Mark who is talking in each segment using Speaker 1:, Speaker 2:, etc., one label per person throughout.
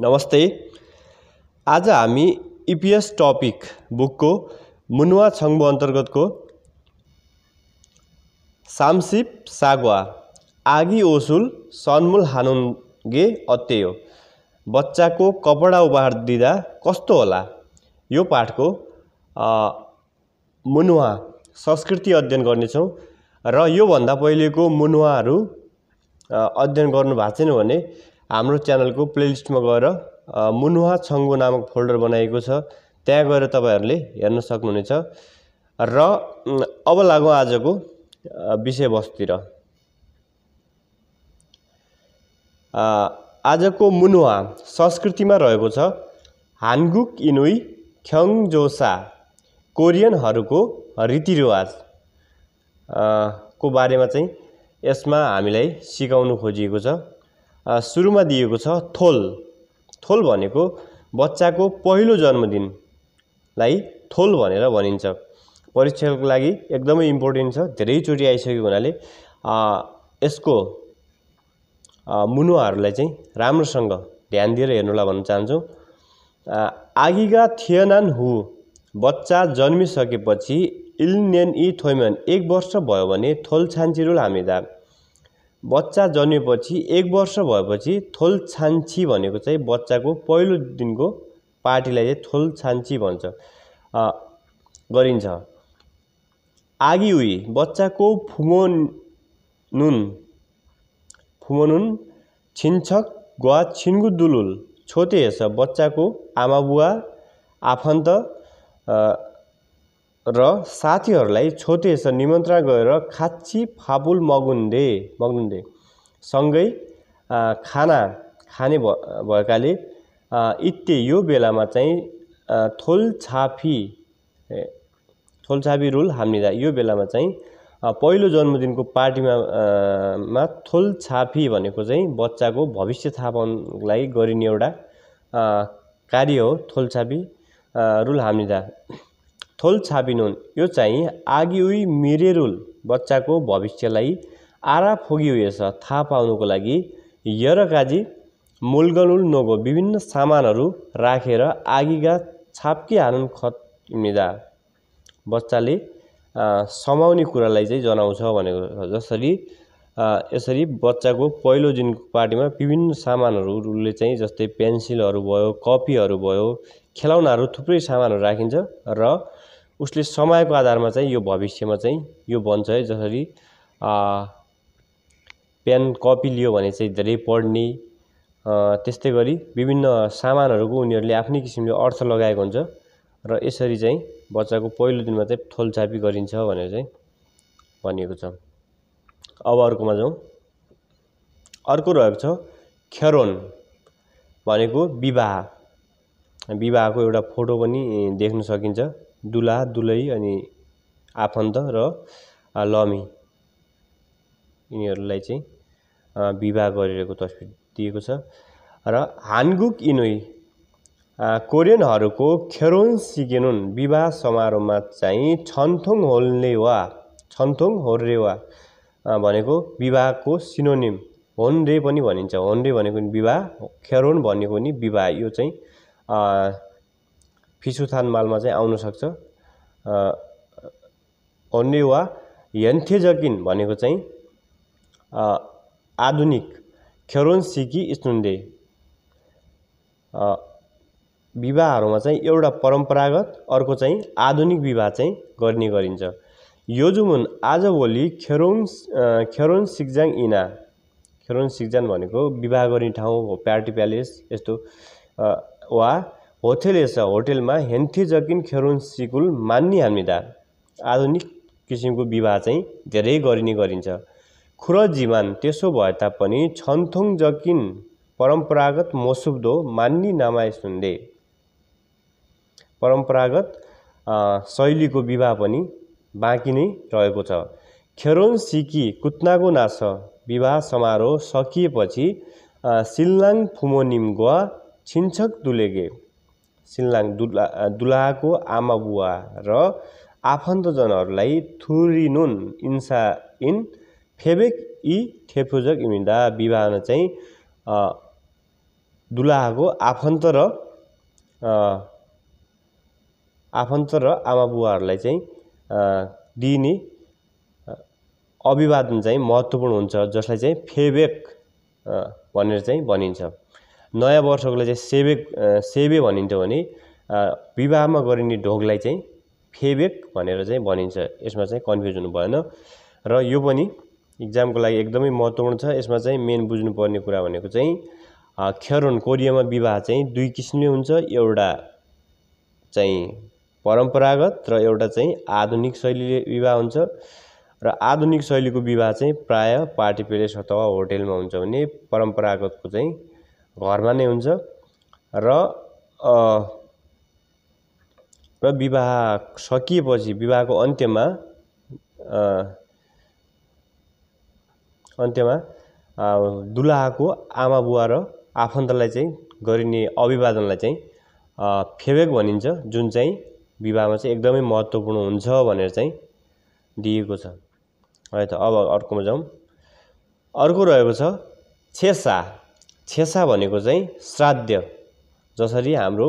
Speaker 1: नमस्ते आज हामी इपिएस टपिक बुकको मुनुवा छङ्बु अन्तर्गतको सामसिप सागवा आगी ओसुल सन्मुल हानुनगे अत्यय बच्चाको कपडा उपहार दिँदा कस्तो होला यो पाठको मुनुवा संस्कृति अध्ययन गर्नेछौँ र योभन्दा पहिलेको मुनुवाहरू अध्ययन गर्नु भएको छैन भने हाम्रो च्यानलको प्लेलिस्टमा गएर मुनुहा छङ्गु नामक फोल्डर बनाएको छ त्यहाँ गएर तपाईँहरूले हेर्न सक्नुहुनेछ र अब लागौँ आजको विषयवस्तुतिर आजको मुनुहा संस्कृतिमा रहेको छ हानगुक इनुई ख्यङजोसा कोरियनहरूको रीतिरिवाज को बारेमा चाहिँ यसमा हामीलाई सिकाउनु खोजिएको छ सुरुमा दिएको छ थोल थोल भनेको बच्चाको पहिलो जन्मदिनलाई थोल भनेर भनिन्छ परीक्षाको लागि एकदमै इम्पोर्टेन्ट छ धेरैचोटि आइसकेको हुनाले यसको मुनुवाहरूलाई चाहिँ राम्रोसँग ध्यान दिएर हेर्नुलाई भन्न चाहन्छौँ आगिगा थिएनन् हु बच्चा जन्मिसकेपछि इल नेन इ थोइमेन एक वर्ष भयो भने थोल छान्चिरुल दा बच्चा जन्मेपछि एक वर्ष भएपछि थोलछान्छी भनेको चाहिँ बच्चाको पहिलो दिनको पार्टीलाई चाहिँ थोलछान्छी भन्छ गरिन्छ आगी उही बच्चाको फुमो नुन छिन्छक ग्वा छिन्गु दुलुल छोटे हेर्छ बच्चाको आमा बुवा आफन्त र साथीहरूलाई छोतेस निमन्त्रणा गरेर खाची फाबुल मगुन्दे मगुन्दे सँगै खाना खाने भएकाले इत्ते यो बेलामा चाहिँ थोलछापी थोलछापी रुल हामीलाई यो बेलामा चाहिँ पहिलो जन्मदिनको पार्टीमा मा थोलछापी भनेको चाहिँ बच्चाको भविष्य थाहा गरिने एउटा कार्य हो थोलछापी रुल हामीदा थोल्छाबिनोन यो चाहिँ आगि उही मिरेरुल बच्चाको भविष्यलाई आरा फोगी उएछ थाहा पाउनुको लागि यरकाजी मुलगनुल नोगो विभिन्न सामानहरू राखेर रा आगीका छाप्की खत मिदा बच्चाले समाउने कुरालाई चाहिँ जनाउँछ भनेको जसरी यसरी बच्चाको पहिलो दिनको पार्टीमा विभिन्न सामानहरूले चाहिँ जस्तै पेन्सिलहरू भयो कपीहरू भयो खेलौनाहरू थुप्रै सामानहरू राखिन्छ र उसले समयको आधारमा चाहिँ यो भविष्यमा चाहिँ यो बन्छ है जसरी पेन कपी लियो भने चाहिँ धेरै पढ्ने त्यस्तै गरी विभिन्न सामानहरूको उनीहरूले आफ्नै किसिमले अर्थ लगाएको हुन्छ र यसरी चाहिँ बच्चाको पहिलो दिनमा चाहिँ थोलछापी गरिन्छ भनेर चाहिँ भनिएको छ अब अर्कोमा जाउँ अर्को रहेको छ खेरोन भनेको विवाह विवाहको एउटा फोटो पनि देख्न सकिन्छ दुला दुलै अनि आफन्त र लमी यिनीहरूलाई चाहिँ विवाह गरिरहेको तस्विर दिएको छ र हानगुक इनुई कोरियनहरूको खेरोन सिगेनोन विवाह समारोहमा चाहिँ छन्थोङ होल्नेवा छन्थोङ होर्रेवा भनेको विवाहको सिनोनिम होन्डे पनि भनिन्छ रे भनेको विवाह खेरोन भनेको नि विवाह यो चाहिँ फिसुथान मालमा चाहिँ आउन सक्छ अन्य वा यन्थेजकिन भनेको चाहिँ आधुनिक खेरोन सिकी स्नुन्दे विवाहहरूमा चाहिँ एउटा परम्परागत अर्को चाहिँ आधुनिक विवाह चाहिँ गर्ने गरिन्छ यो जुमुन आजभोलि खेरोन खेरोन सिक्जाङ इना खेरोन सिक्जाङ भनेको विवाह गर्ने ठाउँ हो प्यार्टी प्यालेस यस्तो वा यस होटेलमा हेन्थे जकिन खेरोन सिकुल मान्नी हामीदा आधुनिक किसिमको विवाह चाहिँ धेरै गरिने गरिन्छ खुर जीवन त्यसो भए तापनि छन्थुङ जकिन परम्परागत मोसुब्दो मान्नी नामा सुन्दे परम्परागत शैलीको विवाह पनि बाँकी नै रहेको छ खेरोन सिकी कुत्नागो नास विवाह समारोह सकिएपछि सिल्लाङ गुवा छिन्छक दुलेगे सिन्लाङ दुला दुलाको आमा बुवा र आफन्तजनहरूलाई थुरिनुन इन्सा इन फेबेक इ थेपुजक इमिन्दा विवाह चाहिँ दुलाहाको आफन्त र आफन्त र आमा बुवाहरूलाई चाहिँ दिइने अभिवादन चाहिँ महत्त्वपूर्ण हुन्छ जसलाई चाहिँ फेबेक भनेर चाहिँ भनिन्छ नयाँ वर्षकोलाई चाहिँ सेबेक सेबे भनिन्छ भने विवाहमा गरिने ढोगलाई चाहिँ फेबेक भनेर चाहिँ भनिन्छ यसमा चाहिँ कन्फ्युज हुनु भएन र यो पनि इक्जामको लागि एकदमै महत्त्वपूर्ण छ यसमा चाहिँ मेन बुझ्नुपर्ने कुरा भनेको चाहिँ खेरोन कोरियामा विवाह चाहिँ दुई किसिमले हुन्छ एउटा चाहिँ परम्परागत र एउटा चाहिँ आधुनिक शैलीले विवाह हुन्छ र आधुनिक शैलीको विवाह चाहिँ प्रायः पार्टी प्लेस अथवा होटेलमा हुन्छ भने परम्परागतको चाहिँ घरमा नै हुन्छ र र विवाह सकिएपछि विवाहको अन्त्यमा अन्त्यमा दुलाहाको आमा बुवा र आफन्तलाई चाहिँ गरिने अभिवादनलाई चाहिँ फेबेक भनिन्छ जुन चाहिँ विवाहमा चाहिँ एकदमै महत्त्वपूर्ण हुन्छ भनेर चाहिँ दिएको छ है त अब अर्कोमा जाउँ अर्को रहेको छ छेसा छेसा भनेको चाहिँ श्राद्ध जसरी हाम्रो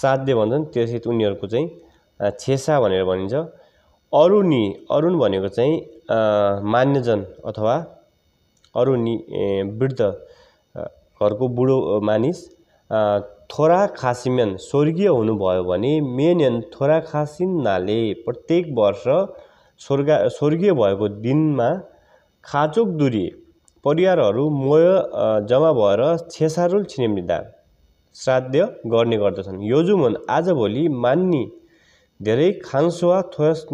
Speaker 1: श्राद्ध भन्छन् त्यसै उनीहरूको चाहिँ छेसा भनेर भनिन्छ अरुणी अरुण भनेको चाहिँ मान्यजन अथवा अरुणी वृद्ध घरको बुढो मानिस थोरा खासिम्यान स्वर्गीय हुनुभयो भने मेनयन थोरा खासिन्नाले प्रत्येक वर्ष स्वर्ग स्वर्गीय भएको दिनमा खाचोक दुरी परिवारहरू मोय जम्मा भएर छेसारुल छिनेमिदा श्राद्ध गर्ने गर्दछन् यो योजुमन आजभोलि मान्ने धेरै खान्सुवा थोस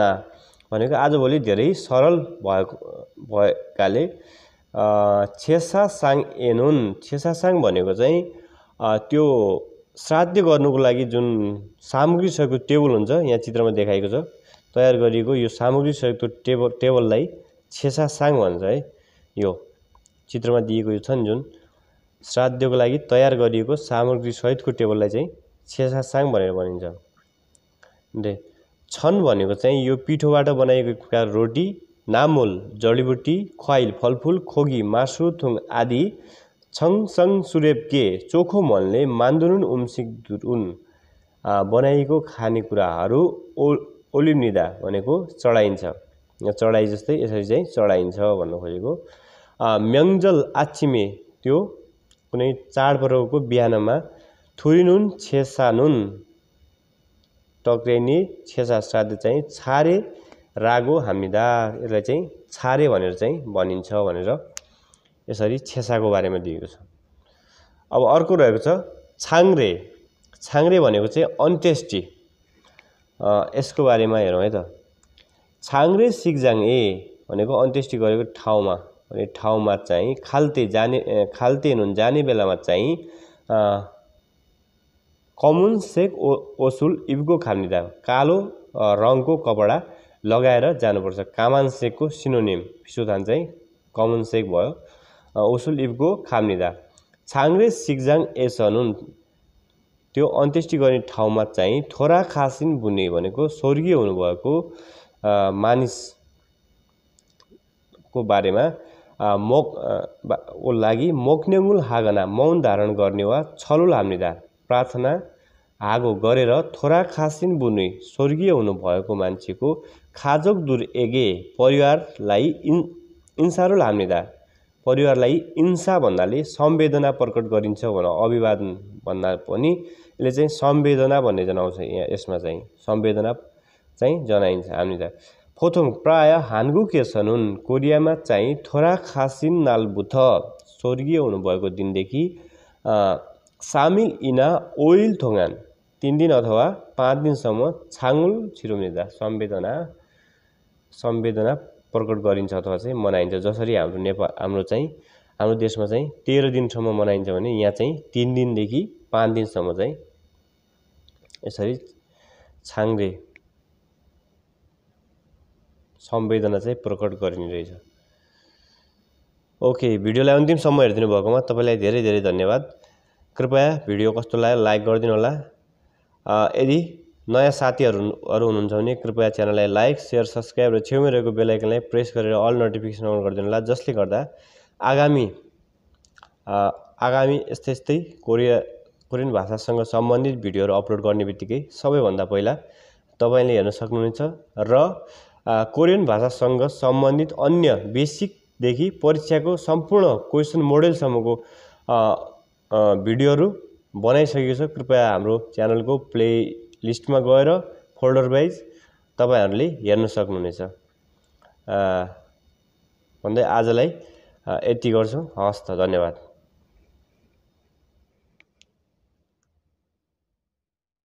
Speaker 1: ना भनेको आजभोलि धेरै सरल भएको भएकाले साङ एनुन साङ भनेको चाहिँ त्यो श्राद्ध गर्नुको लागि जुन सामग्री सहितको टेबल हुन्छ यहाँ चित्रमा देखाएको छ तयार गरिएको यो सामग्री सहितको टेबल टेबललाई छेसा साङ भन्छ है यो चित्रमा दिएको यो छन् जुन श्राद्धको लागि तयार गरिएको सामग्री सहितको टेबललाई चाहिँ छेसा साङ भनेर भनिन्छ दे छन् भनेको चाहिँ यो पिठोबाट बनाइएको बनाएको रोटी नामोल जडीबुटी ख्वाइल फलफुल खोगी मासु थुङ आदि छङसङ के चोखो मनले मान्दुरुन दुरुन बनाइएको खानेकुराहरू ओ ओलिनिदा भनेको चढाइन्छ चढाइ जस्तै यसरी चाहिँ चढाइन्छ भन्न खोजेको म्याङ्जल आछिमे त्यो कुनै चाडपर्वको बिहानमा थुरी नुन छेसा नुन टक्रेनी छेसा श्राद्ध चाहिँ छारे रागो हामीदा यसलाई चाहिँ छारे भनेर चाहिँ भनिन्छ भनेर यसरी छेसाको बारेमा दिएको छ अब अर्को रहेको छ छाङ्रे छाङ्रे भनेको चाहिँ अन्त्येष्टि यसको बारेमा हेरौँ है त छाङ्रे सिक्जाङ ए भनेको अन्त्येष्टि गरेको ठाउँमा भने ठाउँमा चाहिँ खाल्ते जाने खाल्ते हुनु जाने बेलामा चाहिँ कमुन सेक ओ ओसुल इब्गो खानिदा कालो रङको कपडा लगाएर जानुपर्छ कामान सेकको सिनोनिम फिसोधान चाहिँ कमुन सेक भयो ओसुल इब्गो खाम्निदा छाङ्रे सिक्जाङ नुन त्यो अन्त्येष्टि गर्ने ठाउँमा चाहिँ थोरा खासिन बुने भनेको स्वर्गीय हुनुभएको मानिसको बारेमा मोक ओ लागि मोक्नेमुल हागना मौन धारण गर्ने वा छलुल हामीदा प्रार्थना आगो गरेर थोरा खासिन बुने स्वर्गीय हुनुभएको मान्छेको खाजोक दुर एगे परिवारलाई इन् इन्सारुल हाम्रिँदा परिवारलाई इन्सा भन्नाले संवेदना प्रकट गरिन्छ भनेर अभिवादन भन्दा पनि यसले चाहिँ संवेदना भन्ने जनाउँछ यहाँ यसमा चाहिँ संवेदना चाहिँ जनाइन्छ हामीलाई फोथुङ प्राय हान्गुकेसन हुन् कोरियामा चाहिँ थोरा खासिन नालबुथ स्वर्गीय हुनुभएको दिनदेखि सामिल इना ओइल थोङान तिन दिन अथवा पाँच दिनसम्म छाङ्गुल छिरोमिदा संवेदना संवेदना प्रकट गरिन्छ अथवा चाहिँ मनाइन्छ जसरी हाम्रो नेपाल हाम्रो चाहिँ हाम्रो देशमा चाहिँ तेह्र दिनसम्म मनाइन्छ भने यहाँ चाहिँ तिन दिनदेखि पाँच दिनसम्म चाहिँ यसरी छाङ्रे संवेदना चाहिँ प्रकट गरिने रहेछ ओके भिडियोलाई समय हेरिदिनु भएकोमा तपाईँलाई धेरै धेरै धन्यवाद कृपया भिडियो कस्तो लाग्यो लाइक गरिदिनु होला यदि नयाँ साथीहरू हुनुहुन्छ भने कृपया च्यानललाई लाइक सेयर सब्सक्राइब र छेउमै रहेको बेलायकनलाई प्रेस गरेर अल नोटिफिकेसन अन गरिदिनु होला जसले गर्दा आगामी आगामी यस्तै यस्तै कोरिया कोरियन भाषासँग सम्बन्धित भिडियोहरू अपलोड गर्ने बित्तिकै सबैभन्दा पहिला तपाईँले हेर्न सक्नुहुन्छ र कोरियन भाषासँग सम्बन्धित अन्य बेसिकदेखि परीक्षाको सम्पूर्ण क्वेसन मोडेलसम्मको भिडियोहरू बनाइसकेको छ कृपया हाम्रो च्यानलको प्ले लिस्टमा गएर फोल्डर वाइज तपाईँहरूले हेर्न सक्नुहुनेछ भन्दै आजलाई यति गर्छौँ हवस् त धन्यवाद